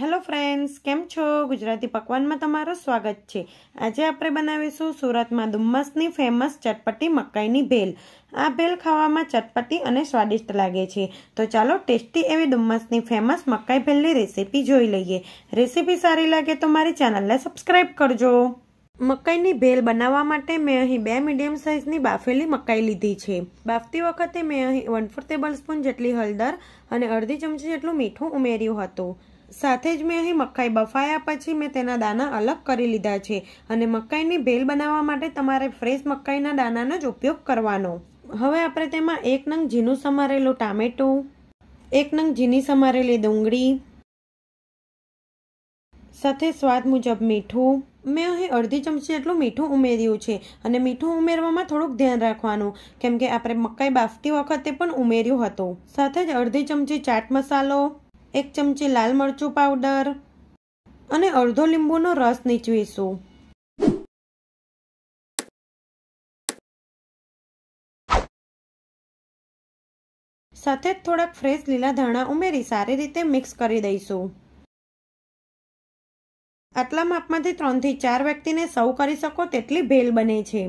hello friends કેમ છો ગુજરાતી પકવાનમાં તમારું સ્વાગત છે આજે આપણે બનાવીશું સુરતમાં ડુમ્મસની ફેમસ ચટપટી મકાઈની ભેલ આ ભેલ ખાવામાં ચટપટી અને સ્વાદિષ્ટ લાગે છે તો ચાલો ટેસ્ટી એવી ડુમ્મસની ફેમસ મકાઈ ભેલની રેસીપી જોઈ લઈએ રેસીપી સારી લાગે તો મારી ચેનલને સબસ્ક્રાઈબ કરજો મકાઈની ભેલ બનાવવા માટે મેં અહીં બે મીડિયમ સાઇઝની બાફેલી મકાઈ લીધી છે બાફતી વખતે મેં અહીં વન ફોર ટેબલ સ્પૂન જેટલી હળદર અને અડધી ચમચી જેટલું મીઠું ઉમેર્યું હતું સાથે જ મેં અહીં મકાઈ બફાયા પછી મેં તેના દાણા અલગ કરી લીધા છે અને મકાઈની ભેલ બનાવવા માટે તમારે ફ્રેશ મકાઈના દાનાનો જ ઉપયોગ કરવાનો હવે આપણે તેમાં એક નંગ ઝીનું સમારેલું ટામેટું એક નંગ ઝીની સમારેલી ડુંગળી સાથે સ્વાદ મુજબ મીઠું મેં અહીં અડધી ચમચી જેટલું મીઠું ઉમેર્યું છે અને મીઠું ઉમેરવામાં થોડુંક ધ્યાન રાખવાનું કેમ કે આપણે મકાઈ બાફતી વખતે પણ ઉમેર્યું હતું સાથે જ અડધી ચમચી ચાટ મસાલો એક ચમચી લાલ મરચું પાવડર અને અડધો લીંબુનો રસ નીચવીશું સાથે જ થોડાક ફ્રેશ લીલા ધાણા ઉમેરી સારી રીતે મિક્સ કરી દઈશું આટલા માપમાંથી ત્રણથી ચાર વ્યક્તિને સર્વ કરી શકો તેટલી ભેલ બને છે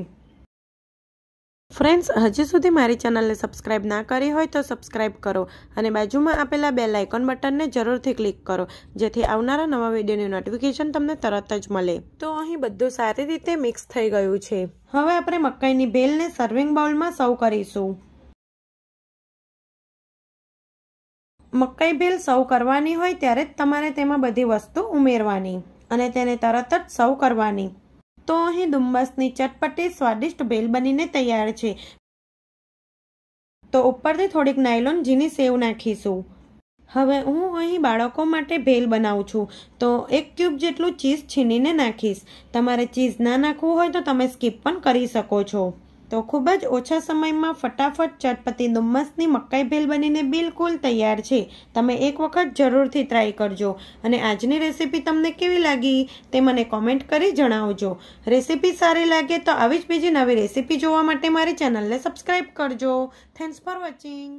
ફ્રેન્ડ્સ હજી સુધી મારી ચેનલને સબસ્ક્રાઈબ ના કરી હોય તો સબસ્ક્રાઈબ કરો અને બાજુમાં આપેલા બે લાઇકોન બટનને જરૂરથી ક્લિક કરો જેથી આવનારા નવા વિડીયોની નોટિફિકેશન તમને તરત જ મળે તો અહીં બધું સારી રીતે મિક્સ થઈ ગયું છે હવે આપણે મકાઈની ભેલને સર્વિંગ બાઉલમાં સર્વ કરીશું મકાઈ ભેલ સર્વ કરવાની હોય ત્યારે જ તમારે તેમાં બધી વસ્તુ ઉમેરવાની અને તેને તરત જ સર્વ કરવાની તો અહીં ડુમ્બસની ચટપટી સ્વાદિષ્ટ ભેલ બનીને તૈયાર છે તો ઉપરથી થોડીક નાયલોન ઝીની સેવ નાખીશું હવે હું અહીં બાળકો માટે ભેલ બનાવું છું તો એક ક્યુબ જેટલું ચીઝ છીનીને નાખીશ તમારે ચીઝ ના નાખવું હોય તો તમે સ્કીપ પણ કરી શકો છો તો ખૂબ જ ઓછા સમયમાં ફટાફટ ચટપટી ડુમ્મસની મકાઈ ભેલ બનીને બિલકુલ તૈયાર છે તમે એક વખત જરૂરથી ટ્રાય કરજો અને આજની રેસીપી તમને કેવી લાગી તે મને કોમેન્ટ કરી જણાવજો રેસીપી સારી લાગે તો આવી જ બીજી નવી રેસીપી જોવા માટે મારી ચેનલને સબસ્ક્રાઈબ કરજો થેન્ક્સ ફોર વોચિંગ